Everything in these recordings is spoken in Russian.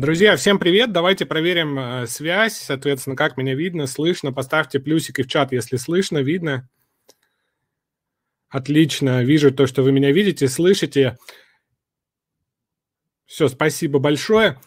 Друзья, всем привет! Давайте проверим э, связь, соответственно, как меня видно, слышно. Поставьте плюсики в чат, если слышно, видно. Отлично, вижу то, что вы меня видите, слышите. Все, спасибо большое.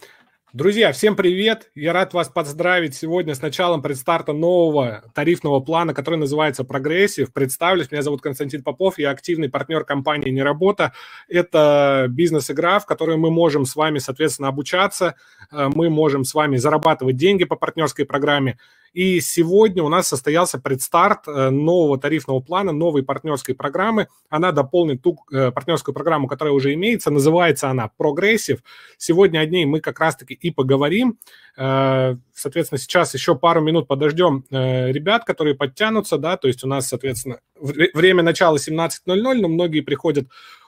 Друзья, всем привет! Я рад вас поздравить сегодня с началом предстарта нового тарифного плана, который называется «Прогрессив». Представлюсь, меня зовут Константин Попов, я активный партнер компании «Неработа». Это бизнес-игра, в которой мы можем с вами, соответственно, обучаться, э, мы можем с вами зарабатывать деньги по партнерской программе и сегодня у нас состоялся предстарт э, нового тарифного плана, новой партнерской программы. Она дополнит ту э, партнерскую программу, которая уже имеется. Называется она «Прогрессив». Сегодня о ней мы как раз-таки и поговорим. Э, соответственно, сейчас еще пару минут подождем ребят, которые подтянутся, да, то есть у нас, соответственно, время начала 17.00, но многие приходят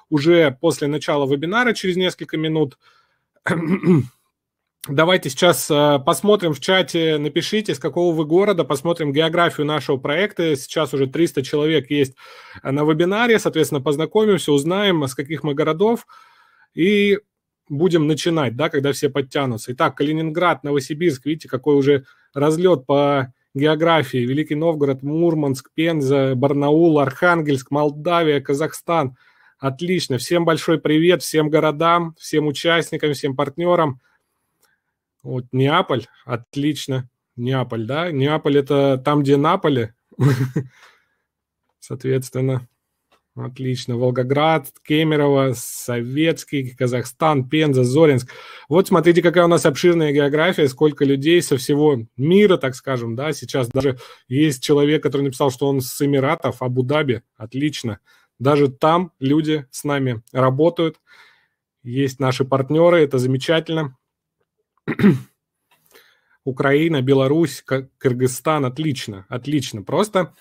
уже после начала вебинара через несколько минут. Давайте сейчас э, посмотрим в чате, напишите, с какого вы города, посмотрим географию нашего проекта. Сейчас уже 300 человек есть э, на вебинаре, соответственно, познакомимся, узнаем, с каких мы городов, и будем начинать, да, когда все подтянутся. Итак, Калининград, Новосибирск, видите, какой уже разлет по географии. Великий Новгород, Мурманск, Пенза, Барнаул, Архангельск, Молдавия, Казахстан. Отлично. Всем большой привет, всем городам, всем участникам, всем партнерам – вот Неаполь, отлично. Неаполь, да? Неаполь – это там, где Наполе. Соответственно, отлично. Волгоград, Кемерово, Советский, Казахстан, Пенза, Зоринск. Вот смотрите, какая у нас обширная география, сколько людей со всего мира, так скажем, да, сейчас даже есть человек, который написал, что он с Эмиратов, Абу-Даби, отлично. Даже там люди с нами работают, есть наши партнеры, это замечательно. Украина, Беларусь, Кыргызстан. Отлично, отлично, просто.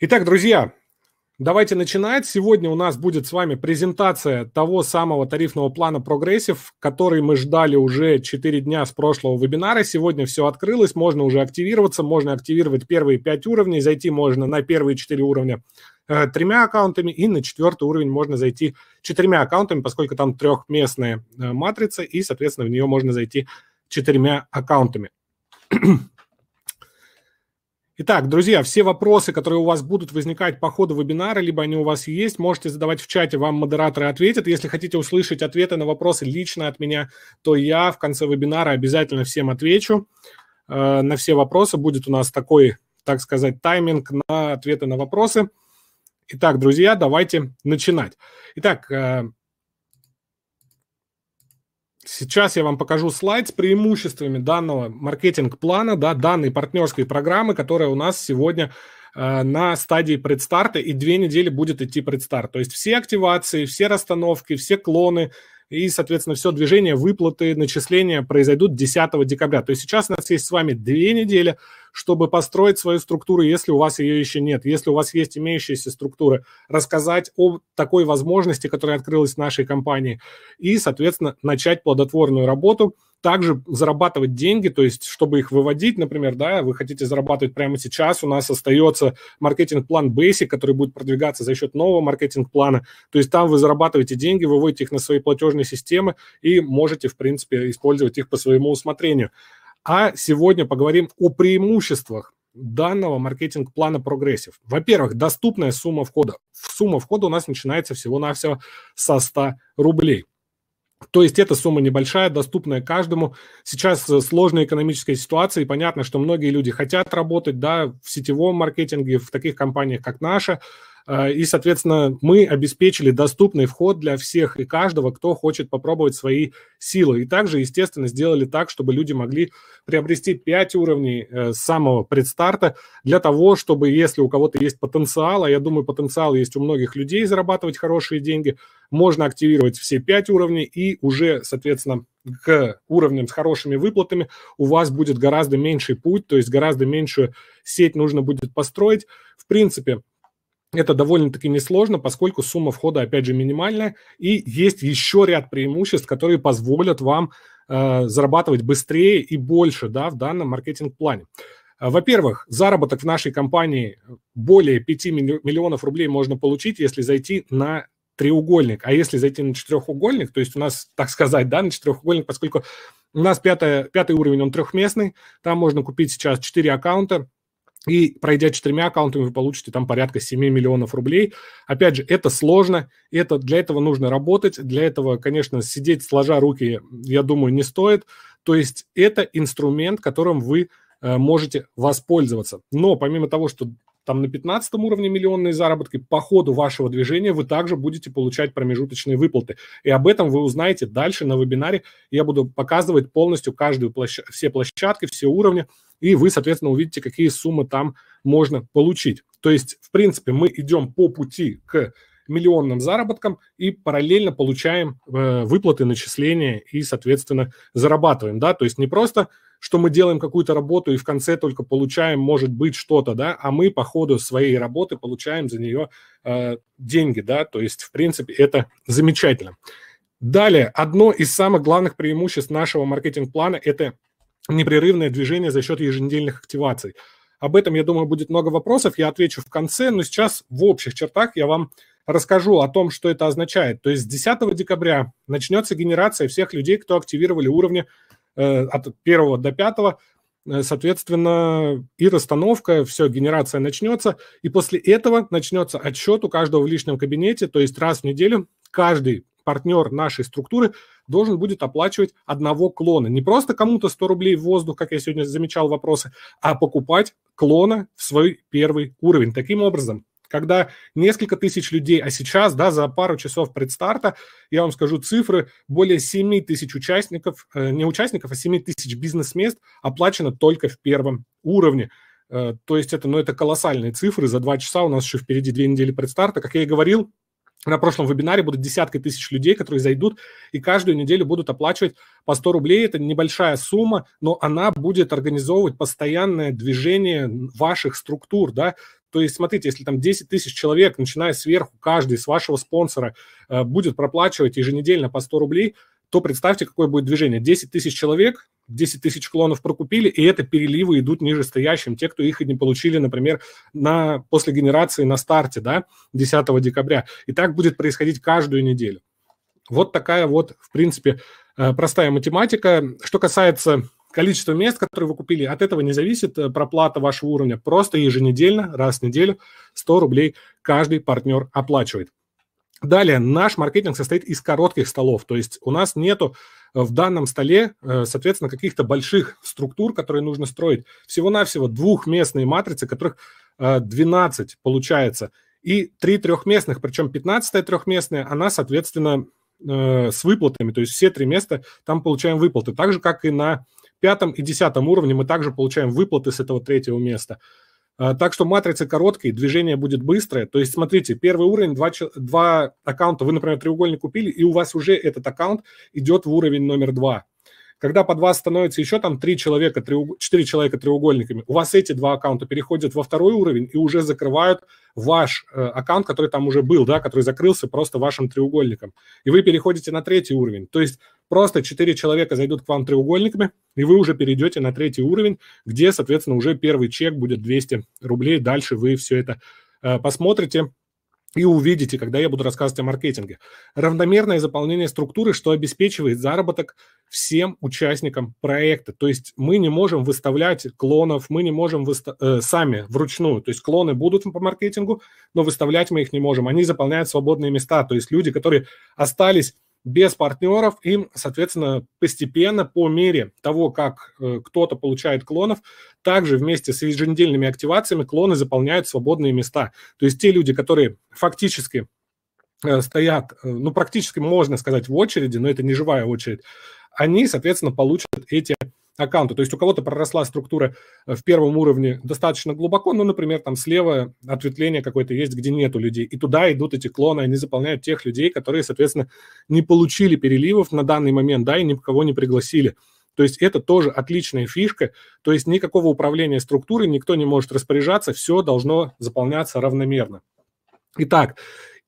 Итак, друзья, давайте начинать. Сегодня у нас будет с вами презентация того самого тарифного плана прогрессив, который мы ждали уже 4 дня с прошлого вебинара. Сегодня все открылось, можно уже активироваться, можно активировать первые 5 уровней, зайти можно на первые 4 уровня Э, тремя аккаунтами, и на четвертый уровень можно зайти четырьмя аккаунтами, поскольку там трехместная э, матрица, и, соответственно, в нее можно зайти четырьмя аккаунтами. Итак, друзья, все вопросы, которые у вас будут возникать по ходу вебинара, либо они у вас есть, можете задавать в чате, вам модераторы ответят. Если хотите услышать ответы на вопросы лично от меня, то я в конце вебинара обязательно всем отвечу. Э, на все вопросы будет у нас такой, так сказать, тайминг на ответы на вопросы. Итак, друзья, давайте начинать. Итак, э, Сейчас я вам покажу слайд с преимуществами данного маркетинг-плана, да, данной партнерской программы, которая у нас сегодня э, на стадии предстарта, и две недели будет идти предстарт. То есть все активации, все расстановки, все клоны, и, соответственно, все движение, выплаты, начисления произойдут 10 декабря. То есть сейчас у нас есть с вами две недели, чтобы построить свою структуру, если у вас ее еще нет, если у вас есть имеющиеся структуры, рассказать о такой возможности, которая открылась в нашей компании, и, соответственно, начать плодотворную работу – также зарабатывать деньги, то есть чтобы их выводить, например, да, вы хотите зарабатывать прямо сейчас, у нас остается маркетинг-план Basic, который будет продвигаться за счет нового маркетинг-плана, то есть там вы зарабатываете деньги, выводите их на свои платежные системы и можете, в принципе, использовать их по своему усмотрению. А сегодня поговорим о преимуществах данного маркетинг-плана прогрессив. Во-первых, доступная сумма входа. Сумма входа у нас начинается всего-навсего со 100 рублей. То есть эта сумма небольшая, доступная каждому. Сейчас э, сложная экономическая ситуация, и понятно, что многие люди хотят работать да, в сетевом маркетинге, в таких компаниях, как наша, Э, и, соответственно, мы обеспечили доступный вход для всех и каждого, кто хочет попробовать свои силы. И также, естественно, сделали так, чтобы люди могли приобрести 5 уровней э, с самого предстарта для того, чтобы, если у кого-то есть потенциал, а я думаю, потенциал есть у многих людей зарабатывать хорошие деньги, можно активировать все 5 уровней и уже, соответственно, к уровням с хорошими выплатами у вас будет гораздо меньший путь, то есть гораздо меньшую сеть нужно будет построить. В принципе, это довольно-таки несложно, поскольку сумма входа, опять же, минимальная, и есть еще ряд преимуществ, которые позволят вам э, зарабатывать быстрее и больше да, в данном маркетинг-плане. Э, во-первых, заработок в нашей компании э, более 5 миллионов рублей можно получить, если зайти на треугольник. А если зайти на четырехугольник, то есть у нас, так сказать, да, на четырехугольник, поскольку у нас пятая, пятый уровень, он трехместный, там можно купить сейчас 4 аккаунта, и пройдя четырьмя аккаунтами, вы получите там порядка 7 миллионов рублей. Опять же, это сложно, это, для этого нужно работать, для этого, конечно, сидеть сложа руки, я думаю, не стоит. То есть это инструмент, которым вы э, можете воспользоваться. Но помимо того, что там на 15 уровне миллионные заработки, по ходу вашего движения вы также будете получать промежуточные выплаты. И об этом вы узнаете дальше на вебинаре. Я буду показывать полностью каждую площадь, все площадки, все уровни, и вы, соответственно, увидите, какие суммы там можно получить. То есть, в принципе, мы идем по пути к миллионным заработкам и параллельно получаем э, выплаты, начисления и, соответственно, зарабатываем, да, то есть не просто, что мы делаем какую-то работу и в конце только получаем, может быть, что-то, да, а мы по ходу своей работы получаем за нее э, деньги, да, то есть, в принципе, это замечательно. Далее, одно из самых главных преимуществ нашего маркетинг-плана – это непрерывное движение за счет еженедельных активаций. Об этом, я думаю, будет много вопросов, я отвечу в конце, но сейчас в общих чертах я вам расскажу о том, что это означает. То есть с 10 декабря начнется генерация всех людей, кто активировали уровни э, от 1 до 5, э, соответственно, и расстановка, все, генерация начнется, и после этого начнется отчет у каждого в личном кабинете, то есть раз в неделю каждый партнер нашей структуры – должен будет оплачивать одного клона. Не просто кому-то 100 рублей в воздух, как я сегодня замечал вопросы, а покупать клона в свой первый уровень. Таким образом, когда несколько тысяч людей, а сейчас, да, за пару часов предстарта, я вам скажу цифры, более 7 тысяч участников, э, не участников, а 7 тысяч бизнес-мест оплачено только в первом уровне. Э, то есть это, ну, это колоссальные цифры. За два часа у нас еще впереди две недели предстарта. Как я и говорил, на прошлом вебинаре будут десятки тысяч людей, которые зайдут и каждую неделю будут оплачивать по 100 рублей. Это небольшая сумма, но она будет организовывать постоянное движение ваших структур, да, то есть, смотрите, если там 10 тысяч человек, начиная сверху, каждый с вашего спонсора э, будет проплачивать еженедельно по 100 рублей, то представьте, какое будет движение. 10 тысяч человек, 10 тысяч клонов прокупили, и это переливы идут ниже стоящим, те, кто их не получили, например, на, после генерации на старте, да, 10 декабря. И так будет происходить каждую неделю. Вот такая вот, в принципе, э, простая математика. Что касается количества мест, которые вы купили, от этого не зависит э, проплата вашего уровня. Просто еженедельно, раз в неделю, 100 рублей каждый партнер оплачивает. Далее, наш маркетинг состоит из коротких столов, то есть у нас нету э, в данном столе, э, соответственно, каких-то больших структур, которые нужно строить. Всего-навсего двухместные матрицы, которых 12 э, получается, и три трехместных, причем 15 трехместная, она, соответственно, с выплатами, то есть все три места там получаем выплаты. Так же, как и на пятом и десятом уровне мы также получаем выплаты с этого третьего места. А, так что матрица короткая, движение будет быстрое. То есть, смотрите, первый уровень, два, два аккаунта, вы, например, треугольник купили, и у вас уже этот аккаунт идет в уровень номер два. Когда под вас становится еще там три человека, треуг... четыре человека треугольниками, у вас эти два аккаунта переходят во второй уровень и уже закрывают ваш э, аккаунт, который там уже был, да, который закрылся просто вашим треугольником. И вы переходите на третий уровень. То есть Просто 4 человека зайдут к вам треугольниками, и вы уже перейдете на третий уровень, где, соответственно, уже первый чек будет 200 рублей. Дальше вы все это э, посмотрите и увидите, когда я буду рассказывать о маркетинге. Равномерное заполнение структуры, что обеспечивает заработок всем участникам проекта. То есть мы не можем выставлять клонов, мы не можем выста- э, сами вручную. То есть клоны будут по маркетингу, но выставлять мы их не можем. Они заполняют свободные места. То есть люди, которые остались без партнеров, им, соответственно, постепенно по мере того, как э, кто-то получает клонов, также вместе с еженедельными активациями клоны заполняют свободные места. То есть те люди, которые фактически э, стоят, э, ну, практически можно сказать, в очереди, но это не живая очередь, они, соответственно, получат эти аккаунта. То есть у кого-то проросла структура э, в первом уровне достаточно глубоко, ну, например, там слева ответвление какое-то есть, где нету людей, и туда идут эти клоны, они заполняют тех людей, которые, соответственно, не получили переливов на данный момент, да, и никого не пригласили. То есть это тоже отличная фишка, то есть никакого управления структурой никто не может распоряжаться, все должно заполняться равномерно. Итак,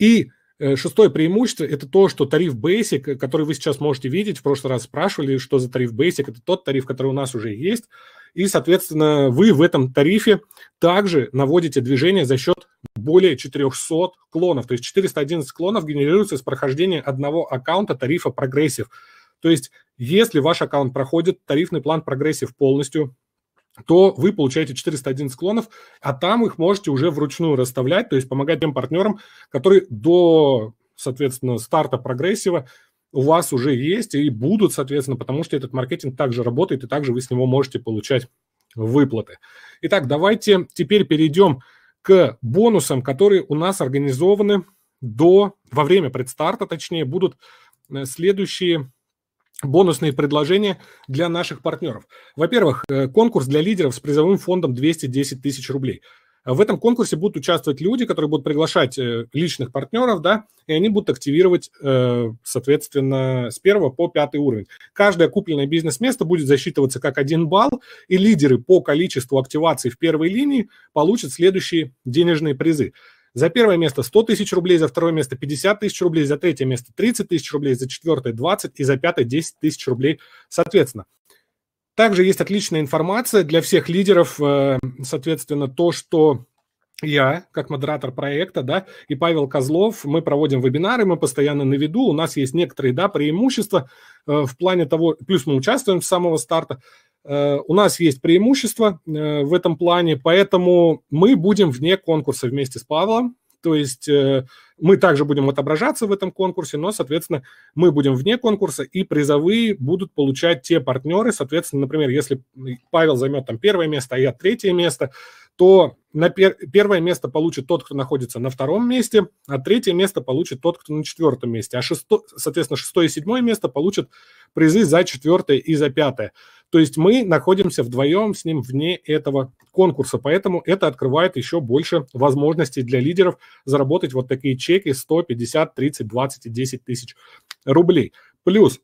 и Э, шестое преимущество – это то, что тариф Basic, э, который вы сейчас можете видеть, в прошлый раз спрашивали, что за тариф Basic, это тот тариф, который у нас уже есть, и, соответственно, вы в этом тарифе также наводите движение за счет более 400 клонов, то есть 411 клонов генерируется с прохождения одного аккаунта тарифа прогрессив. То есть, если ваш аккаунт проходит тарифный план прогрессив полностью, то вы получаете 401 склонов, а там их можете уже вручную расставлять, то есть помогать тем партнерам, которые до, соответственно, старта прогрессива у вас уже есть и будут, соответственно, потому что этот маркетинг также работает, и также вы с него можете получать выплаты. Итак, давайте теперь перейдем к бонусам, которые у нас организованы до, во время предстарта, точнее, будут э, следующие бонусные предложения для наших партнеров. Во-первых, э, конкурс для лидеров с призовым фондом 210 тысяч рублей. В этом конкурсе будут участвовать люди, которые будут приглашать э, личных партнеров, да, и они будут активировать, э, соответственно, с первого по пятый уровень. Каждое купленное бизнес-место будет засчитываться как один балл, и лидеры по количеству активаций в первой линии получат следующие денежные призы. За первое место 100 тысяч рублей, за второе место 50 тысяч рублей, за третье место 30 тысяч рублей, за четвертое 20 и за пятое 10 тысяч рублей соответственно. Также есть отличная информация для всех лидеров, э, соответственно, то, что я, как модератор проекта, да, и Павел Козлов, мы проводим вебинары, мы постоянно на виду, у нас есть некоторые, да, преимущества э, в плане того, плюс мы участвуем с самого старта, Э, у нас есть преимущество э, в этом плане, поэтому мы будем вне конкурса вместе с Павлом. То есть э, мы также будем отображаться в этом конкурсе, но, соответственно, мы будем вне конкурса, и призовые будут получать те партнеры. Соответственно, например, если Павел займет там первое место, а я третье место, то на пер... первое место получит тот, кто находится на втором месте, а третье место получит тот, кто на четвертом месте. А шесто... соответственно, шестое и седьмое место получат призы за четвертое и за пятое. То есть мы находимся вдвоем с ним вне этого конкурса, поэтому это открывает еще больше возможностей для лидеров заработать вот такие чеки 150, 30, 20 и 10 тысяч рублей. Плюс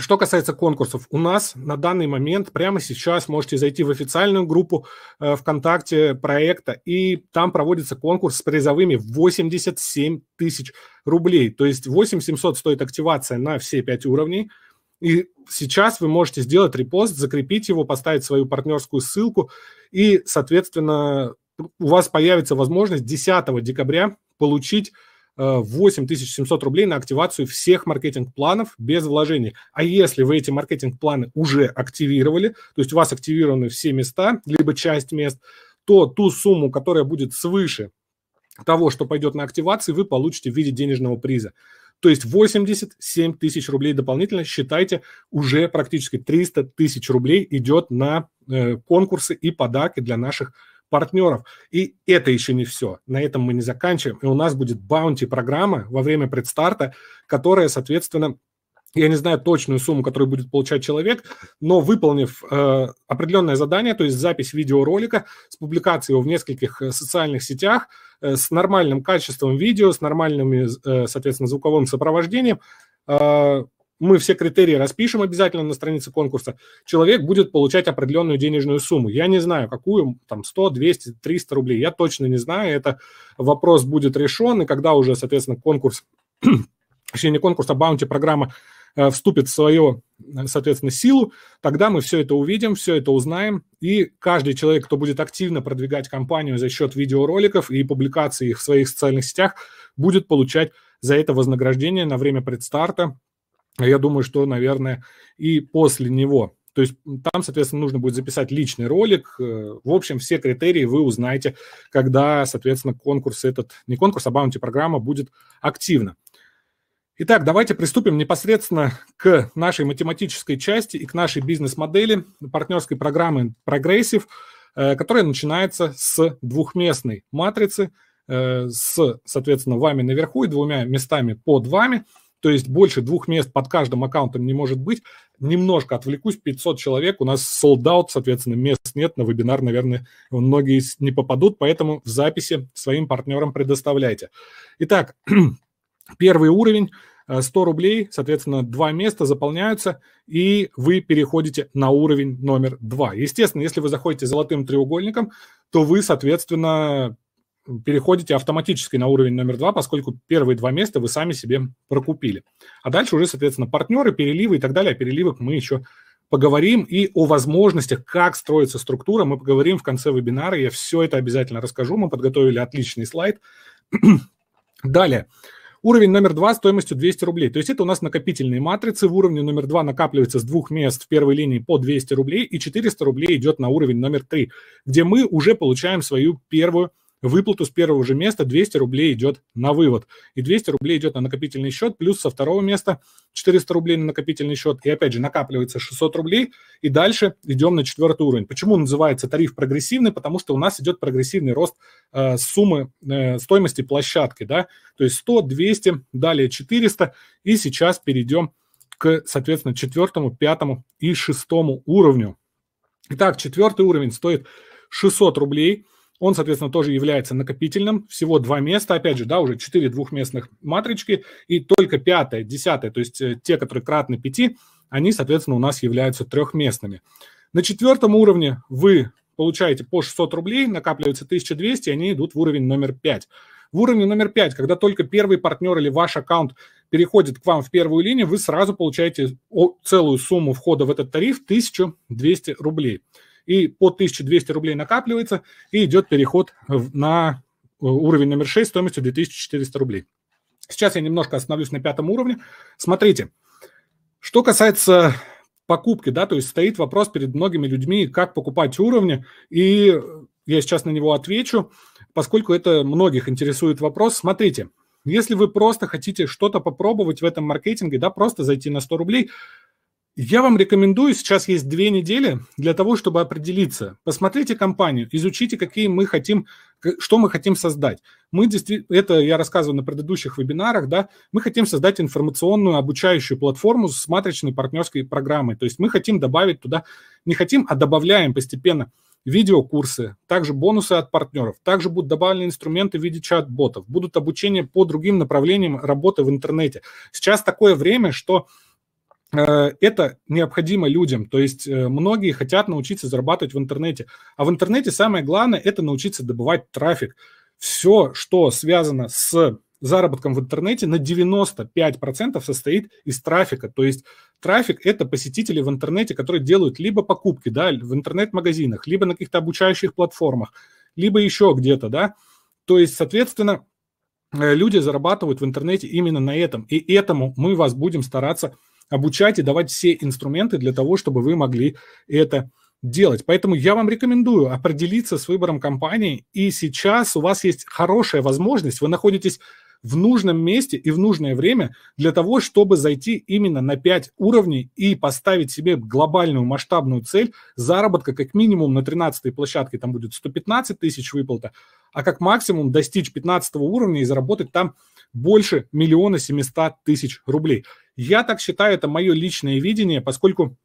что касается конкурсов, у нас на данный момент прямо сейчас можете зайти в официальную группу э, ВКонтакте проекта, и там проводится конкурс с призовыми 87 тысяч рублей. То есть 8 700 стоит активация на все 5 уровней. И сейчас вы можете сделать репост, закрепить его, поставить свою партнерскую ссылку, и, соответственно, у вас появится возможность 10 декабря получить 8700 рублей на активацию всех маркетинг-планов без вложений. А если вы эти маркетинг-планы уже активировали, то есть у вас активированы все места, либо часть мест, то ту сумму, которая будет свыше того, что пойдет на активации, вы получите в виде денежного приза. То есть 87 тысяч рублей дополнительно, считайте, уже практически 300 тысяч рублей идет на э, конкурсы и подарки для наших партнеров. И это еще не все. На этом мы не заканчиваем. И у нас будет баунти-программа во время предстарта, которая, соответственно, я не знаю точную сумму, которую будет получать человек, но выполнив э, определенное задание, то есть запись видеоролика с публикацией его в нескольких э, социальных сетях, э, с нормальным качеством видео, с нормальным, э, соответственно, звуковым сопровождением, э, мы все критерии распишем обязательно на странице конкурса, человек будет получать определенную денежную сумму. Я не знаю, какую, там 100, 200, 300 рублей, я точно не знаю. Это вопрос будет решен, и когда уже, соответственно, конкурс, точнее не конкурс, а баунти-программа э, вступит в свою, э, соответственно, силу, тогда мы все это увидим, все это узнаем, и каждый человек, кто будет активно продвигать компанию за счет видеороликов и публикации их в своих социальных сетях, будет получать за это вознаграждение на время предстарта а я думаю, что, наверное, и после него. То есть там, соответственно, нужно будет записать личный ролик. Э, в общем, все критерии вы узнаете, когда, соответственно, конкурс этот, не конкурс, а баунти-программа будет активна. Итак, давайте приступим непосредственно к нашей математической части и к нашей бизнес-модели партнерской программы Progressive, э, которая начинается с двухместной матрицы э, с, соответственно, вами наверху и двумя местами под вами – то есть больше двух мест под каждым аккаунтом не может быть. Немножко отвлекусь, 500 человек, у нас sold out, соответственно, мест нет, на вебинар, наверное, многие не попадут, поэтому в записи своим партнерам предоставляйте. Итак, первый уровень, 100 э, рублей, соответственно, два места заполняются, и вы переходите на уровень номер два. Естественно, если вы заходите золотым треугольником, то вы, соответственно, переходите автоматически на уровень номер два, поскольку первые два места вы сами себе прокупили. А дальше уже, соответственно, партнеры, переливы и так далее. О переливах мы еще поговорим и о возможностях, как строится структура. Мы поговорим в конце вебинара. Я все это обязательно расскажу. Мы подготовили отличный слайд. Далее. Уровень номер два стоимостью 200 рублей. То есть это у нас накопительные матрицы. В уровне номер два накапливается с двух мест в первой линии по 200 рублей, и 400 рублей идет на уровень номер три, где мы уже получаем свою первую выплату с первого же места 200 рублей идет на вывод. И 200 рублей идет на накопительный счет, плюс со второго места 400 рублей на накопительный счет. И опять же накапливается 600 рублей, и дальше идем на четвертый уровень. Почему называется тариф прогрессивный? Потому что у нас идет прогрессивный рост э, суммы э, стоимости площадки, да, то есть 100, 200, далее 400, и сейчас перейдем к, соответственно, четвертому, пятому и шестому уровню. Итак, четвертый уровень стоит 600 рублей – он, соответственно, тоже является накопительным. Всего два места, опять же, да, уже четыре двухместных матрички. И только пятая, десятая, то есть э, те, которые кратны пяти, они, соответственно, у нас являются трехместными. На четвертом уровне вы получаете по 600 рублей, накапливается 1200, и они идут в уровень номер 5. В уровне номер 5, когда только первый партнер или ваш аккаунт переходит к вам в первую линию, вы сразу получаете целую сумму входа в этот тариф 1200 рублей и по 1200 рублей накапливается, и идет переход на э, уровень номер 6 стоимостью 2400 рублей. Сейчас я немножко остановлюсь на пятом уровне. Смотрите, что касается покупки, да, то есть стоит вопрос перед многими людьми, как покупать уровни, и я сейчас на него отвечу, поскольку это многих интересует вопрос. Смотрите, если вы просто хотите что-то попробовать в этом маркетинге, да, просто зайти на 100 рублей, я вам рекомендую, сейчас есть две недели для того, чтобы определиться. Посмотрите компанию, изучите, какие мы хотим, что мы хотим создать. Мы действительно, это я рассказывал на предыдущих вебинарах, да, мы хотим создать информационную обучающую платформу с матричной партнерской программой. То есть мы хотим добавить туда, не хотим, а добавляем постепенно видеокурсы, также бонусы от партнеров, также будут добавлены инструменты в виде чат-ботов, будут обучение по другим направлениям работы в интернете. Сейчас такое время, что Э, это необходимо людям. То есть э, многие хотят научиться зарабатывать в интернете. А в интернете самое главное – это научиться добывать трафик. Все, что связано с заработком в интернете, на 95% состоит из трафика. То есть трафик – это посетители в интернете, которые делают либо покупки да, в интернет-магазинах, либо на каких-то обучающих платформах, либо еще где-то. да. То есть, соответственно, э, люди зарабатывают в интернете именно на этом. И этому мы вас будем стараться обучать и давать все инструменты для того, чтобы вы могли это делать. Поэтому я вам рекомендую определиться с выбором компании, и сейчас у вас есть хорошая возможность, вы находитесь в нужном месте и в нужное время для того, чтобы зайти именно на 5 уровней и поставить себе глобальную масштабную цель заработка как минимум на 13 площадке, там будет 115 тысяч выплата, а как максимум достичь 15 уровня и заработать там больше миллиона 700 тысяч рублей. Я так считаю, это мое личное видение, поскольку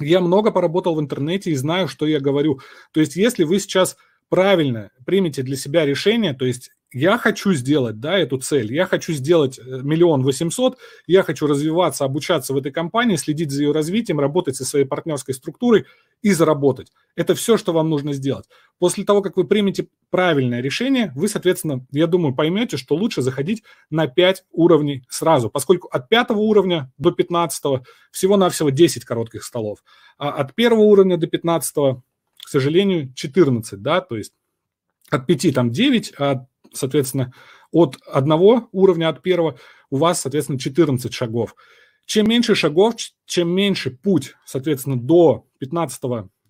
я много поработал в интернете и знаю, что я говорю. То есть если вы сейчас правильно примете для себя решение, то есть я хочу сделать, да, эту цель, я хочу сделать э, миллион восемьсот, я хочу развиваться, обучаться в этой компании, следить за ее развитием, работать со своей партнерской структурой и заработать. Это все, что вам нужно сделать. После того, как вы примете правильное решение, вы, соответственно, я думаю, поймете, что лучше заходить на 5 уровней сразу, поскольку от пятого уровня до 15 всего-навсего 10 коротких столов, а от первого уровня до 15, к сожалению, 14, да, то есть от 5 там 9, а от соответственно, от одного уровня, от первого, у вас, соответственно, 14 шагов. Чем меньше шагов, чем меньше путь, соответственно, до 15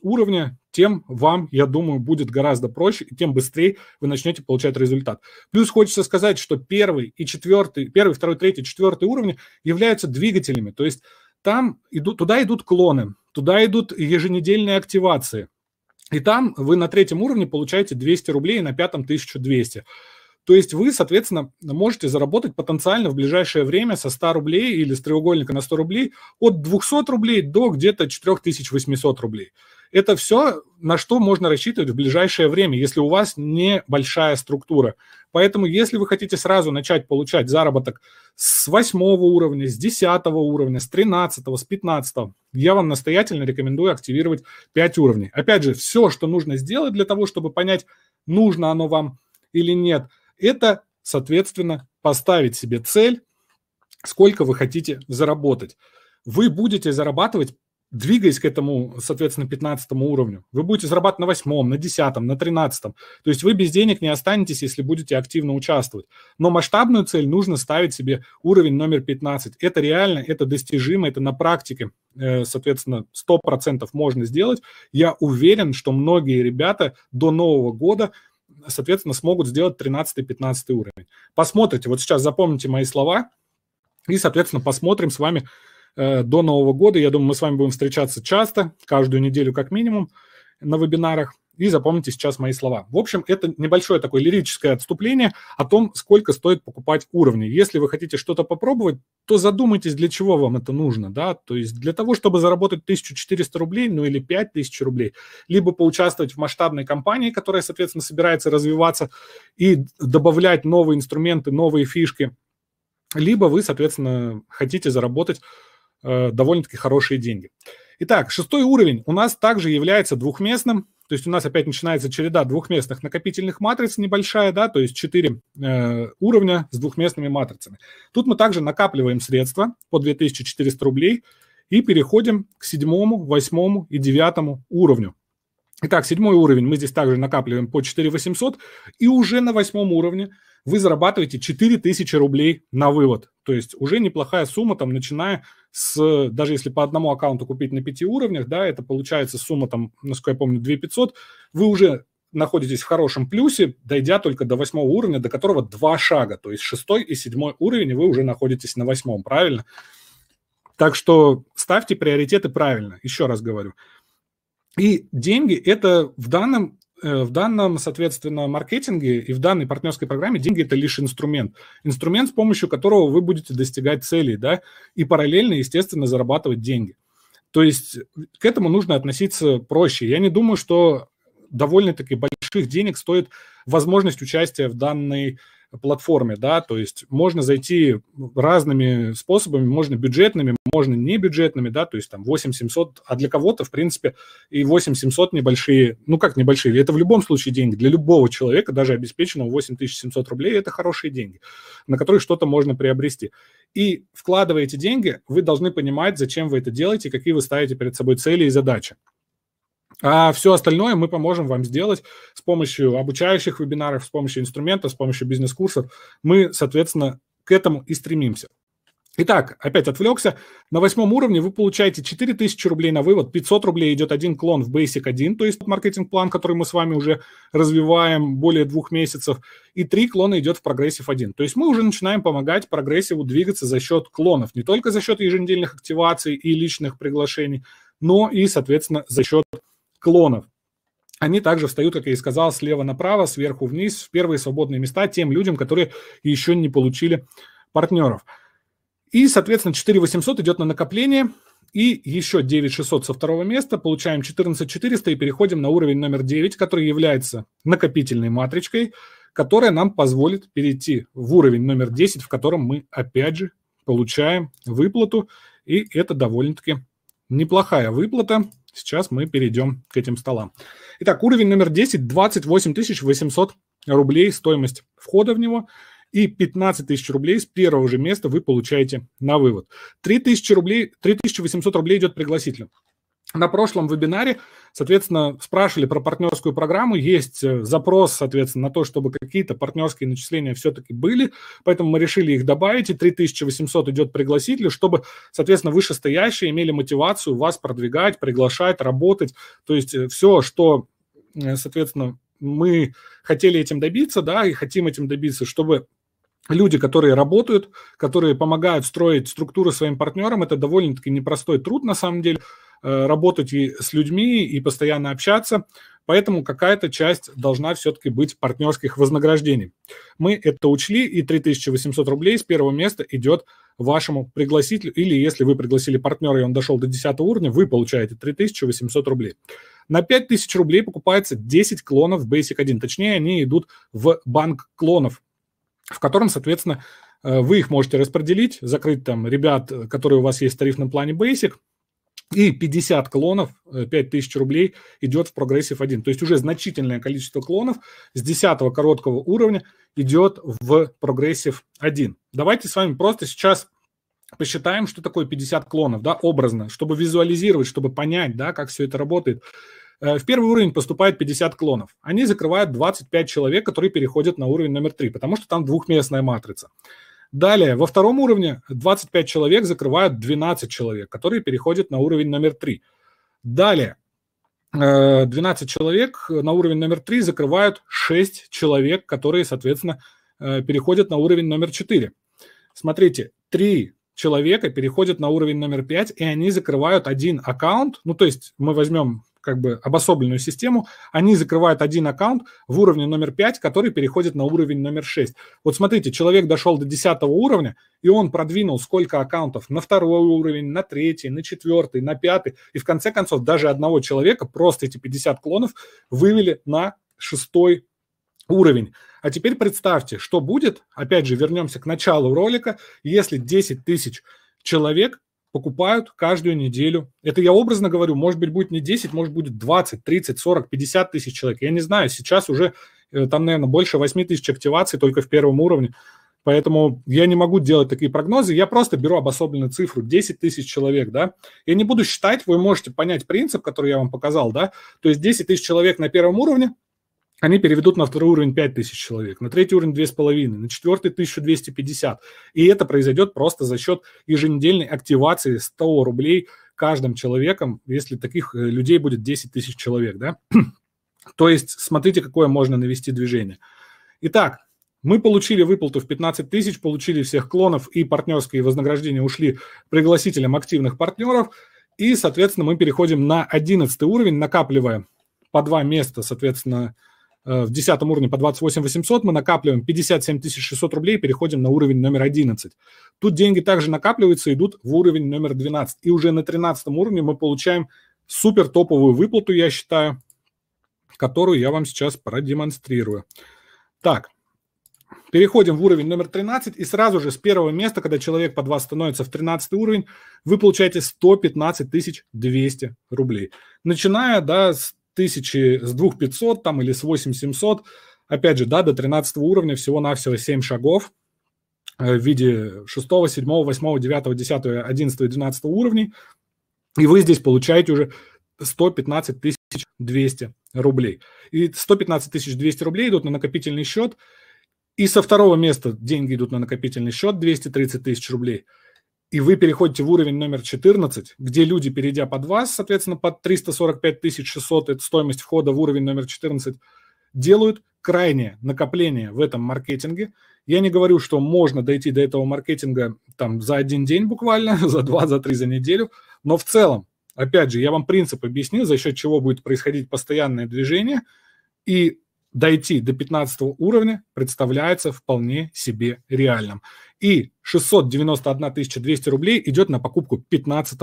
уровня, тем вам, я думаю, будет гораздо проще, и тем быстрее вы начнете получать результат. Плюс хочется сказать, что первый и четвертый, первый, второй, третий, четвертый уровни являются двигателями, то есть там идут, туда идут клоны, туда идут еженедельные активации – и там вы на третьем уровне получаете 200 рублей, на пятом 1200. То есть вы, соответственно, можете заработать потенциально в ближайшее время со 100 рублей или с треугольника на 100 рублей от 200 рублей до где-то 4800 рублей. Это все, на что можно рассчитывать в ближайшее время, если у вас небольшая структура. Поэтому, если вы хотите сразу начать получать заработок с 8 уровня, с 10 уровня, с 13, с 15, я вам настоятельно рекомендую активировать 5 уровней. Опять же, все, что нужно сделать для того, чтобы понять, нужно оно вам или нет, это, соответственно, поставить себе цель, сколько вы хотите заработать. Вы будете зарабатывать двигаясь к этому, соответственно, 15 уровню. Вы будете зарабатывать на 8, на 10, на 13. То есть вы без денег не останетесь, если будете активно участвовать. Но масштабную цель нужно ставить себе уровень номер 15. Это реально, это достижимо, это на практике, э, соответственно, 100% можно сделать. Я уверен, что многие ребята до Нового года соответственно, смогут сделать 13-15 уровень. Посмотрите, вот сейчас запомните мои слова, и, соответственно, посмотрим с вами, Э, до Нового года, я думаю, мы с вами будем встречаться часто, каждую неделю как минимум на вебинарах. И запомните сейчас мои слова. В общем, это небольшое такое лирическое отступление о том, сколько стоит покупать уровни. Если вы хотите что-то попробовать, то задумайтесь, для чего вам это нужно. Да? То есть для того, чтобы заработать 1400 рублей, ну или 5000 рублей, либо поучаствовать в масштабной компании, которая, соответственно, собирается развиваться и добавлять новые инструменты, новые фишки, либо вы, соответственно, хотите заработать Э, довольно-таки хорошие деньги. Итак, шестой уровень у нас также является двухместным, то есть у нас опять начинается череда двухместных накопительных матриц небольшая, да, то есть 4 э, уровня с двухместными матрицами. Тут мы также накапливаем средства по 2400 рублей и переходим к седьмому, восьмому и девятому уровню. Итак, седьмой уровень мы здесь также накапливаем по 4800, и уже на восьмом уровне вы зарабатываете 4000 рублей на вывод. То есть уже неплохая сумма, там, начиная с, даже если по одному аккаунту купить на пяти уровнях, да, это получается сумма, там, насколько я помню, 2500, вы уже находитесь в хорошем плюсе, дойдя только до восьмого уровня, до которого два шага, то есть шестой и седьмой уровень, и вы уже находитесь на восьмом, правильно? Так что ставьте приоритеты правильно, еще раз говорю. И деньги – это в данном Э, в данном, соответственно, маркетинге и в данной партнерской программе деньги – это лишь инструмент. Инструмент, с помощью которого вы будете достигать целей, да, и параллельно, естественно, зарабатывать деньги. То есть к этому нужно относиться проще. Я не думаю, что довольно-таки больших денег стоит возможность участия в данной платформе, да, то есть можно зайти разными способами, можно бюджетными, можно не бюджетными, да, то есть там 8700, а для кого-то, в принципе, и 8700 небольшие, ну как небольшие, это в любом случае деньги, для любого человека, даже обеспеченного 8700 рублей, это хорошие деньги, на которые что-то можно приобрести. И вкладывая эти деньги, вы должны понимать, зачем вы это делаете, какие вы ставите перед собой цели и задачи. А все остальное мы поможем вам сделать с помощью обучающих вебинаров, с помощью инструментов, с помощью бизнес-курсов. Мы, соответственно, к этому и стремимся. Итак, опять отвлекся. На восьмом уровне вы получаете 4000 рублей на вывод, 500 рублей идет один клон в Basic 1, то есть маркетинг-план, который мы с вами уже развиваем более двух месяцев, и три клона идет в прогрессив 1. То есть мы уже начинаем помогать прогрессиву двигаться за счет клонов, не только за счет еженедельных активаций и личных приглашений, но и, соответственно, за счет клонов. Они также встают, как я и сказал, слева направо, сверху вниз, в первые свободные места тем людям, которые еще не получили партнеров. И, соответственно, 4800 идет на накопление, и еще 9600 со второго места, получаем 14400 и переходим на уровень номер 9, который является накопительной матричкой, которая нам позволит перейти в уровень номер 10, в котором мы опять же получаем выплату, и это довольно-таки неплохая выплата. Сейчас мы перейдем к этим столам. Итак, уровень номер 10 – 28 800 рублей стоимость входа в него. И 15 тысяч рублей с первого же места вы получаете на вывод. 3 тысячи рублей, 3800 рублей идет пригласительным. На прошлом вебинаре, соответственно, спрашивали про партнерскую программу. Есть э, запрос, соответственно, на то, чтобы какие-то партнерские начисления все-таки были. Поэтому мы решили их добавить. И 3800 идет пригласителю, чтобы, соответственно, вышестоящие имели мотивацию вас продвигать, приглашать, работать. То есть э, все, что, э, соответственно, мы хотели этим добиться, да, и хотим этим добиться, чтобы люди, которые работают, которые помогают строить структуру своим партнерам, это довольно-таки непростой труд на самом деле – Э, работать и с людьми, и постоянно общаться, поэтому какая-то часть должна все-таки быть партнерских вознаграждений. Мы это учли, и 3800 рублей с первого места идет вашему пригласителю, или если вы пригласили партнера, и он дошел до 10 уровня, вы получаете 3800 рублей. На 5000 рублей покупается 10 клонов Basic 1, точнее, они идут в банк клонов, в котором, соответственно, э, вы их можете распределить, закрыть там ребят, э, которые у вас есть в тарифном плане Basic, и 50 клонов, 5000 э, рублей, идет в прогрессив 1. То есть уже значительное количество клонов с 10 короткого уровня идет в прогрессив 1. Давайте с вами просто сейчас посчитаем, что такое 50 клонов, да, образно, чтобы визуализировать, чтобы понять, да, как все это работает. Э, в первый уровень поступает 50 клонов. Они закрывают 25 человек, которые переходят на уровень номер 3, потому что там двухместная матрица. Далее, во втором уровне 25 человек закрывают 12 человек, которые переходят на уровень номер 3. Далее, 12 э, человек на уровень номер 3 закрывают 6 человек, которые, соответственно, э, переходят на уровень номер 4. Смотрите, 3 человека переходят на уровень номер 5, и они закрывают один аккаунт. Ну, то есть мы возьмем как бы обособленную систему, они закрывают один аккаунт в уровне номер 5, который переходит на уровень номер 6. Вот смотрите, человек дошел до 10 уровня, и он продвинул сколько аккаунтов на второй уровень, на третий, на четвертый, на пятый, и в конце концов даже одного человека, просто эти 50 клонов, вывели на шестой уровень. А теперь представьте, что будет, опять же, вернемся к началу ролика, если 10 тысяч человек покупают каждую неделю. Это я образно говорю, может быть, будет не 10, может, будет 20, 30, 40, 50 тысяч человек. Я не знаю, сейчас уже э, там, наверное, больше 8 тысяч активаций только в первом уровне. Поэтому я не могу делать такие прогнозы, я просто беру обособленную цифру, 10 тысяч человек, да. Я не буду считать, вы можете понять принцип, который я вам показал, да. То есть 10 тысяч человек на первом уровне, они переведут на второй уровень 5000 человек, на третий уровень 2,5, на четвертый 1250. И это произойдет просто за счет еженедельной активации 100 рублей каждым человеком, если таких э, людей будет 10 тысяч человек, да? То есть смотрите, какое можно навести движение. Итак, мы получили выплату в 15 тысяч, получили всех клонов и партнерские вознаграждения ушли пригласителям активных партнеров. И, соответственно, мы переходим на 11 уровень, накапливая по два места, соответственно, Э, в 10 уровне по 28 800, мы накапливаем 57 600 рублей переходим на уровень номер 11. Тут деньги также накапливаются идут в уровень номер 12. И уже на 13 уровне мы получаем супер топовую выплату, я считаю, которую я вам сейчас продемонстрирую. Так, переходим в уровень номер 13, и сразу же с первого места, когда человек под вас становится в 13 уровень, вы получаете 115 200 рублей. Начиная, да, с тысячи с 2500 там или с 8700, опять же, да, до 13 уровня всего-навсего 7 шагов э, в виде 6, 7, 8, 9, 10, 11, 12 уровней, и вы здесь получаете уже 115 200 рублей. И 115 200 рублей идут на накопительный счет, и со второго места деньги идут на накопительный счет 230 тысяч рублей – и вы переходите в уровень номер 14, где люди, перейдя под вас, соответственно, под 345 600, это стоимость входа в уровень номер 14, делают крайнее накопление в этом маркетинге. Я не говорю, что можно дойти до этого маркетинга там за один день буквально, за два, за три, за неделю, но в целом, опять же, я вам принцип объяснил, за счет чего будет происходить постоянное движение, и дойти до 15 уровня представляется вполне себе реальным и 691 200 рублей идет на покупку 15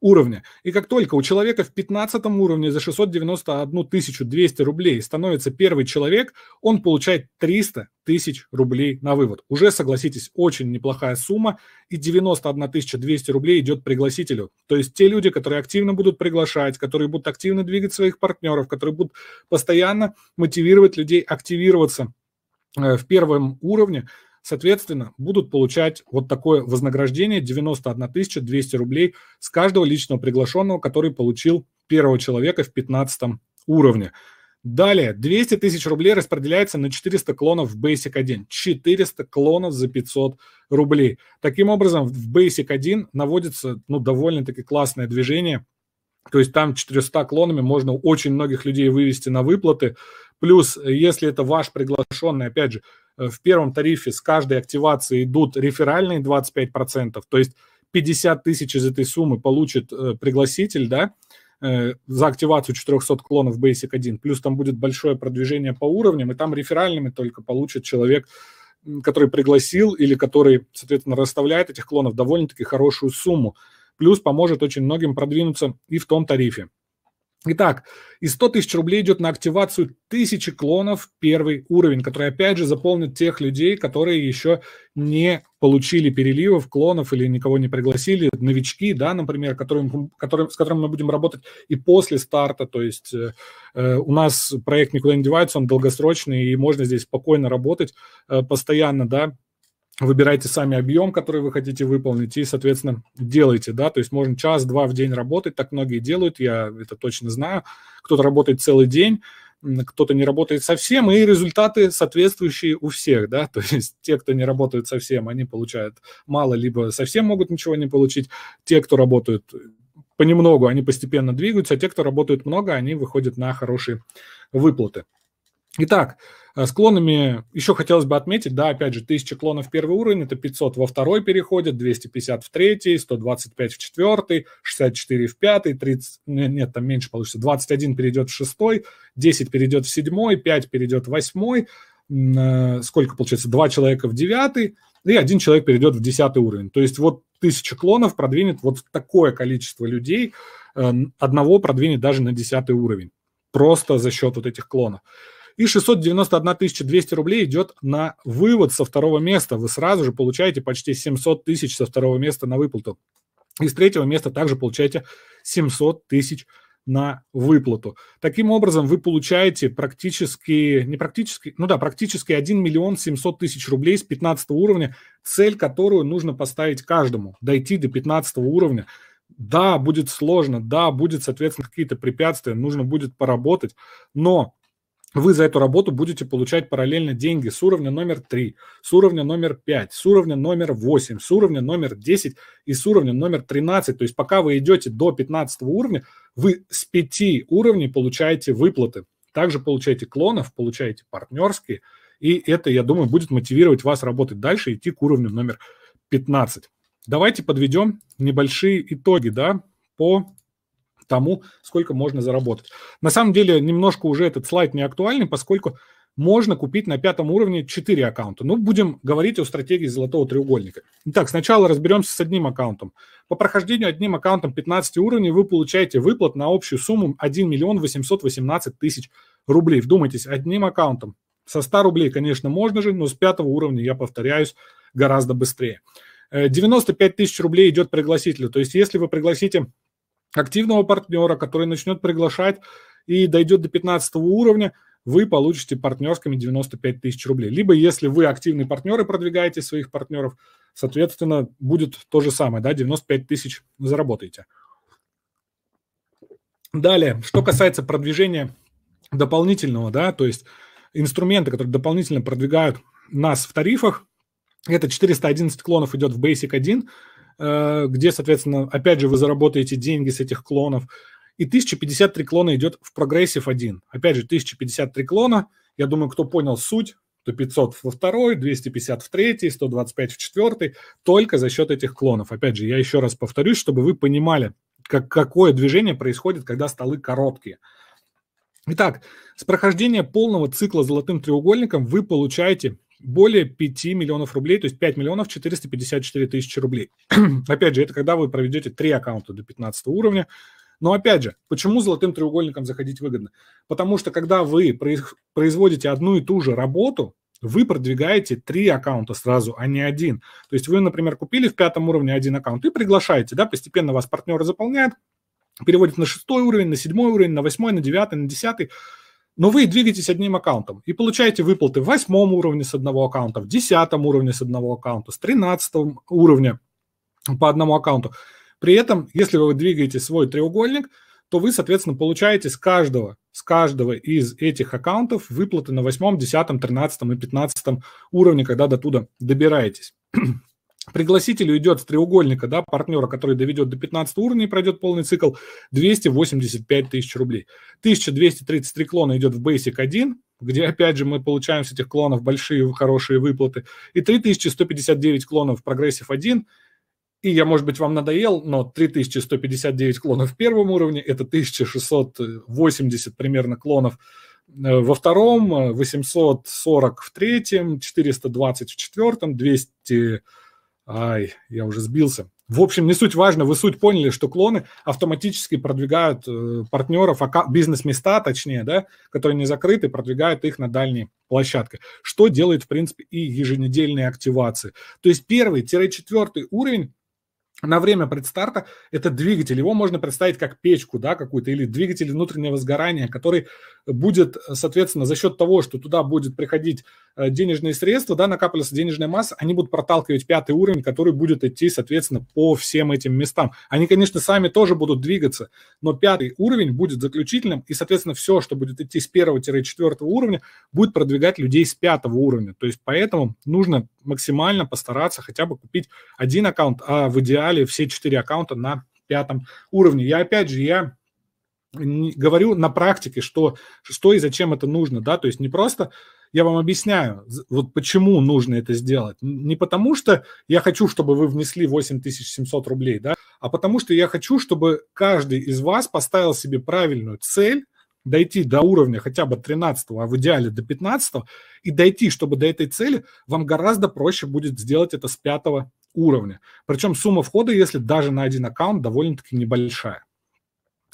уровня. И как только у человека в 15 уровне за 691 200 рублей становится первый человек, он получает 300 тысяч рублей на вывод. Уже, согласитесь, очень неплохая сумма, и 91 200 рублей идет пригласителю. То есть те люди, которые активно будут приглашать, которые будут активно двигать своих партнеров, которые будут постоянно мотивировать людей активироваться э, в первом уровне, соответственно, будут получать вот такое вознаграждение 91 200 рублей с каждого личного приглашенного, который получил первого человека в 15 уровне. Далее, 200 тысяч рублей распределяется на 400 клонов в Basic 1. 400 клонов за 500 рублей. Таким образом, в Basic 1 наводится ну, довольно-таки классное движение. То есть там 400 клонами можно очень многих людей вывести на выплаты. Плюс, э, если это ваш приглашенный, опять же, э, в первом тарифе с каждой активации идут реферальные 25%, то есть 50 тысяч из этой суммы получит э, пригласитель, да, за активацию 400 клонов Basic 1, плюс там будет большое продвижение по уровням, и там реферальными только получит человек, который пригласил или который, соответственно, расставляет этих клонов довольно-таки хорошую сумму. Плюс поможет очень многим продвинуться и в том тарифе. Итак, и 100 тысяч рублей идет на активацию тысячи клонов первый уровень, который опять же заполнит тех людей, которые еще не получили переливов клонов или никого не пригласили, новички, да, например, которым, которым, с которыми мы будем работать и после старта, то есть э, э у нас проект никуда не девается, он долгосрочный, и можно здесь спокойно работать э, постоянно, да, выбирайте сами объем, который вы хотите выполнить, и, соответственно, делайте, да, то есть можно час-два в день работать, так многие делают, я это точно знаю, кто-то работает целый день, кто-то не работает совсем, и результаты соответствующие у всех, да, то есть те, кто не работают совсем, они получают мало, либо совсем могут ничего не получить, те, кто работают понемногу, они постепенно двигаются, а те, кто работают много, они выходят на хорошие выплаты. Итак, э, с клонами еще хотелось бы отметить, да, опять же, 1000 клонов в первый уровень, это 500 во второй переходит, 250 в третий, 125 в четвертый, 64 в пятый, 30, нет, там меньше получится, 21 перейдет в шестой, 10 перейдет в седьмой, 5 перейдет в восьмой, э, сколько получается, 2 человека в девятый, и один человек перейдет в десятый уровень. То есть вот тысяча клонов продвинет вот такое количество людей, э, одного продвинет даже на десятый уровень, просто за счет вот этих клонов. И 691 200 рублей идет на вывод со второго места. Вы сразу же получаете почти 700 тысяч со второго места на выплату. И с третьего места также получаете 700 тысяч на выплату. Таким образом, вы получаете практически, не практически, ну да, практически 1 миллион 700 тысяч рублей с 15 уровня, цель которую нужно поставить каждому, дойти до 15 уровня. Да, будет сложно, да, будет, соответственно, какие-то препятствия, нужно будет поработать, но вы за эту работу будете получать параллельно деньги с уровня номер 3, с уровня номер 5, с уровня номер 8, с уровня номер 10 и с уровня номер 13. То есть пока вы идете до 15 уровня, вы с 5 уровней получаете выплаты. Также получаете клонов, получаете партнерские. И это, я думаю, будет мотивировать вас работать дальше и идти к уровню номер 15. Давайте подведем небольшие итоги да, по тому, сколько можно заработать. На самом деле, немножко уже этот слайд не актуальный, поскольку можно купить на пятом уровне 4 аккаунта. Ну, будем говорить о стратегии золотого треугольника. Итак, сначала разберемся с одним аккаунтом. По прохождению одним аккаунтом 15 уровней вы получаете выплат на общую сумму 1 миллион 818 тысяч рублей. Вдумайтесь, одним аккаунтом. Со 100 рублей, конечно, можно же, но с пятого уровня, я повторяюсь, гораздо быстрее. 95 э, тысяч рублей идет пригласителю. То есть, если вы пригласите активного партнера, который начнет приглашать и дойдет до 15 уровня, вы получите партнерскими 95 тысяч рублей. Либо если вы активный партнер и продвигаете своих партнеров, соответственно, будет то же самое, да, 95 тысяч заработаете. Далее, что касается продвижения дополнительного, да, то есть инструменты, которые дополнительно продвигают нас в тарифах, это 411 клонов идет в Basic 1, Э, где, соответственно, опять же, вы заработаете деньги с этих клонов. И 1053 клона идет в прогрессив 1. Опять же, 1053 клона. Я думаю, кто понял суть, то 500 во второй, 250 в третий, 125 в четвертый, только за счет этих клонов. Опять же, я еще раз повторюсь, чтобы вы понимали, как, какое движение происходит, когда столы короткие. Итак, с прохождения полного цикла золотым треугольником вы получаете более 5 миллионов рублей, то есть 5 миллионов 454 тысячи рублей. опять же, это когда вы проведете 3 аккаунта до 15 уровня. Но опять же, почему золотым треугольником заходить выгодно? Потому что когда вы производите одну и ту же работу, вы продвигаете три аккаунта сразу, а не один. То есть вы, например, купили в пятом уровне один аккаунт и приглашаете, да, постепенно вас партнеры заполняют, переводят на шестой уровень, на седьмой уровень, на восьмой, на девятый, на десятый но вы двигаетесь одним аккаунтом и получаете выплаты в восьмом уровне с одного аккаунта, в десятом уровне с одного аккаунта, с тринадцатом уровне по одному аккаунту. При этом, если вы двигаете свой треугольник, то вы, соответственно, получаете с каждого, с каждого из этих аккаунтов выплаты на восьмом, десятом, тринадцатом и пятнадцатом уровне, когда до туда добираетесь. Пригласитель уйдет в треугольника, да, партнера, который доведет до 15 уровня и пройдет полный цикл, 285 тысяч рублей. 1233 клона идет в Basic 1, где, опять же, мы получаем с этих клонов большие, хорошие выплаты. И 3159 клонов в Progressive 1, и я, может быть, вам надоел, но 3159 клонов в первом уровне, это 1680 примерно клонов э, во втором, 840 в третьем, 420 в четвертом, 200 Ай, я уже сбился. В общем, не суть важно, вы суть поняли, что клоны автоматически продвигают э, партнеров, бизнес-места, точнее, да, которые не закрыты, продвигают их на дальней площадке, что делает, в принципе, и еженедельные активации. То есть первый-четвертый уровень на время предстарта это двигатель. Его можно представить как печку, да, какую-то, или двигатель внутреннего сгорания, который будет, соответственно, за счет того, что туда будет приходить э, денежные средства, да, накапливаться денежная масса, они будут проталкивать пятый уровень, который будет идти, соответственно, по всем этим местам. Они, конечно, сами тоже будут двигаться, но пятый уровень будет заключительным, и, соответственно, все, что будет идти с первого-четвертого уровня, будет продвигать людей с пятого уровня. То есть поэтому нужно максимально постараться хотя бы купить один аккаунт, а в идеале держали все четыре аккаунта на пятом уровне. Я опять же, я говорю на практике, что, что и зачем это нужно, да, то есть не просто я вам объясняю, вот почему нужно это сделать. Не потому что я хочу, чтобы вы внесли 8700 рублей, да, а потому что я хочу, чтобы каждый из вас поставил себе правильную цель, дойти до уровня хотя бы 13, а в идеале до 15, и дойти, чтобы до этой цели, вам гораздо проще будет сделать это с 5 уровня. Причем сумма входа, если даже на один аккаунт, довольно-таки небольшая.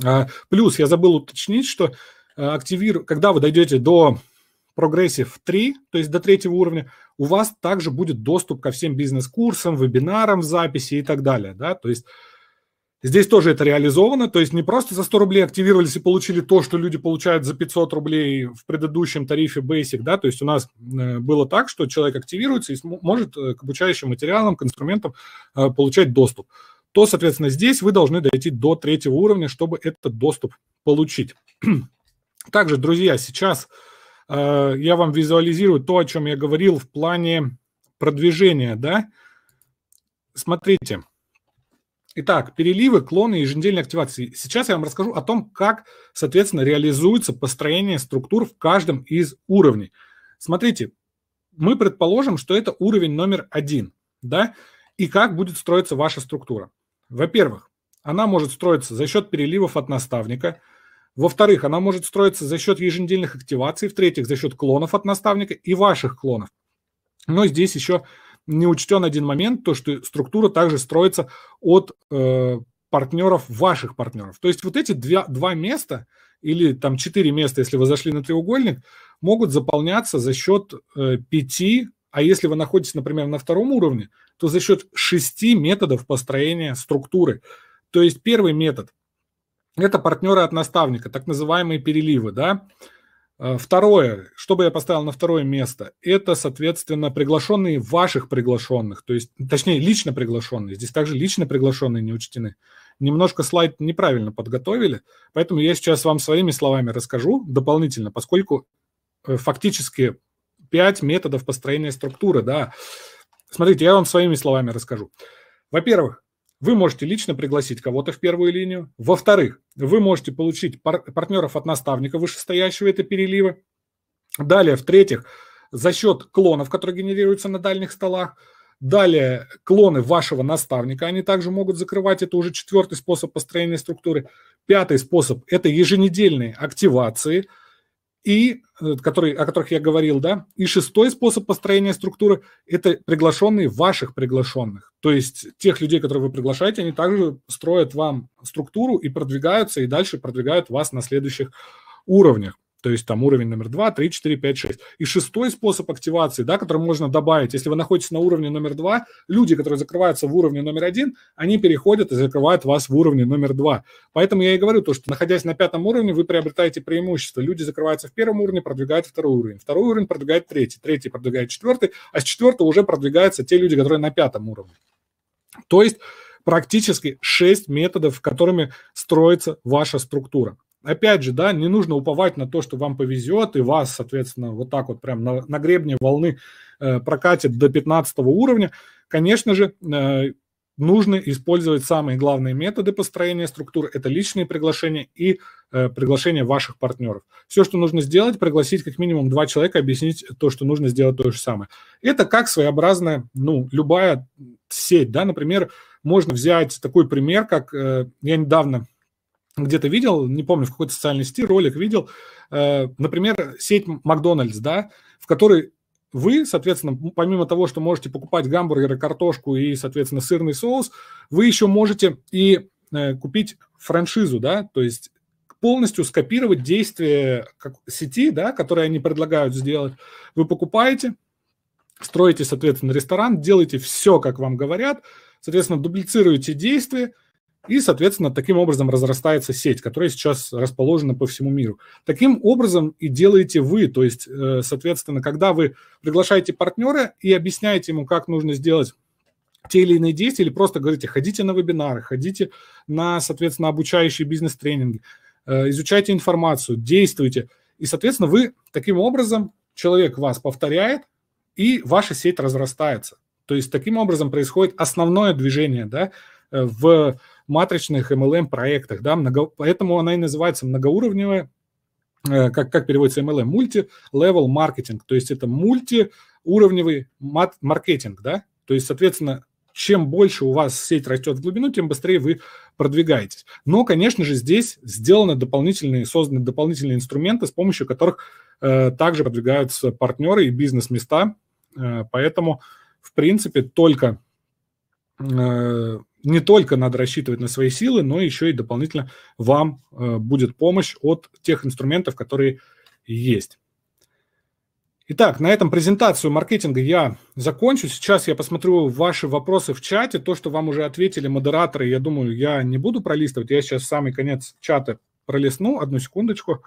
А, плюс я забыл уточнить, что э, активиру когда вы дойдете до прогрессив 3, то есть до третьего уровня, у вас также будет доступ ко всем бизнес-курсам, вебинарам записи и так далее. Да? То есть Здесь тоже это реализовано, то есть не просто за 100 рублей активировались и получили то, что люди получают за 500 рублей в предыдущем тарифе Basic, да, то есть у нас э, было так, что человек активируется и может э, к обучающим материалам, к инструментам э, получать доступ. То, соответственно, здесь вы должны дойти до третьего уровня, чтобы этот доступ получить. Также, друзья, сейчас я вам визуализирую то, о чем я говорил в плане продвижения, да. Смотрите, Итак, переливы, клоны и еженедельные активации. Сейчас я вам расскажу о том, как, соответственно, реализуется построение структур в каждом из уровней. Смотрите, мы предположим, что это уровень номер один, да, и как будет строиться ваша структура. Во-первых, она может строиться за счет переливов от наставника, во-вторых, она может строиться за счет еженедельных активаций, в-третьих, за счет клонов от наставника и ваших клонов. Но здесь еще не учтен один момент, то, что структура также строится от э, партнеров, ваших партнеров. То есть вот эти два, два места или там четыре места, если вы зашли на треугольник, могут заполняться за счет э, пяти, а если вы находитесь, например, на втором уровне, то за счет шести методов построения структуры. То есть первый метод – это партнеры от наставника, так называемые переливы, да, а, второе, что бы я поставил на второе место, это, соответственно, приглашенные ваших приглашенных, то есть, точнее, лично приглашенные. Здесь также лично приглашенные не учтены. Немножко слайд неправильно подготовили, поэтому я сейчас вам своими словами расскажу дополнительно, поскольку э, фактически пять методов построения структуры, да. Смотрите, я вам своими словами расскажу. Во-первых, вы можете лично пригласить кого-то в первую линию. Во-вторых, вы можете получить пар- партнеров от наставника вышестоящего, это переливы. Далее, в-третьих, за счет клонов, которые генерируются на дальних столах. Далее, клоны вашего наставника, они также могут закрывать. Это уже четвертый способ построения структуры. Пятый способ – это еженедельные активации – и э, который, о которых я говорил, да, и шестой способ построения структуры – это приглашенные ваших приглашенных, то есть тех людей, которые вы приглашаете, они также строят вам структуру и продвигаются, и дальше продвигают вас на следующих уровнях. То есть там уровень номер 2, 3, 4, 5, 6. И шестой способ активации, да, который можно добавить, если вы находитесь на уровне номер 2, люди, которые закрываются в уровне номер 1, они переходят и закрывают вас в уровне номер 2. Поэтому я и говорю то, что находясь на пятом уровне, вы приобретаете преимущество. Люди закрываются в первом уровне, продвигают второй уровень. Второй уровень продвигает третий, третий продвигает четвертый, а с четвертого уже продвигаются те люди, которые на пятом уровне. То есть практически шесть методов, которыми строится ваша структура опять же, да, не нужно уповать на то, что вам повезет, и вас, соответственно, вот так вот прям на, на гребне волны э, прокатит до 15 уровня. Конечно же, э, нужно использовать самые главные методы построения структур. Это личные приглашения и э, приглашения ваших партнеров. Все, что нужно сделать, пригласить как минимум два человека, объяснить то, что нужно сделать то же самое. Это как своеобразная, ну, любая сеть, да, например, можно взять такой пример, как э, я недавно где-то видел, не помню, в какой-то социальной сети ролик видел, э, например, сеть Макдональдс, да, в которой вы, соответственно, помимо того, что можете покупать гамбургеры, картошку и, соответственно, сырный соус, вы еще можете и э, купить франшизу, да, то есть полностью скопировать действия сети, да, которые они предлагают сделать. Вы покупаете, строите, соответственно, ресторан, делаете все, как вам говорят, соответственно, дублицируете действия, и, соответственно, таким образом разрастается сеть, которая сейчас расположена по всему миру. Таким образом и делаете вы. То есть, э, соответственно, когда вы приглашаете партнера и объясняете ему, как нужно сделать те или иные действия, или просто говорите, ходите на вебинары, ходите на, соответственно, обучающие бизнес-тренинги, э, изучайте информацию, действуйте. И, соответственно, вы таким образом, человек вас повторяет, и ваша сеть разрастается. То есть таким образом происходит основное движение да, э, в матричных MLM-проектах. Да, много... Поэтому она и называется многоуровневая, э, как, как переводится MLM, multi-level маркетинг, то есть это мультиуровневый мат- маркетинг, да, то есть, соответственно, чем больше у вас сеть растет в глубину, тем быстрее вы продвигаетесь. Но, конечно же, здесь сделаны дополнительные, созданы дополнительные инструменты, с помощью которых э, также продвигаются партнеры и бизнес-места. Э, поэтому, в принципе, только э, не только надо рассчитывать на свои силы, но еще и дополнительно вам э, будет помощь от тех инструментов, которые есть. Итак, на этом презентацию маркетинга я закончу. Сейчас я посмотрю ваши вопросы в чате. То, что вам уже ответили модераторы, я думаю, я не буду пролистывать. Я сейчас самый конец чата пролистну. Одну секундочку.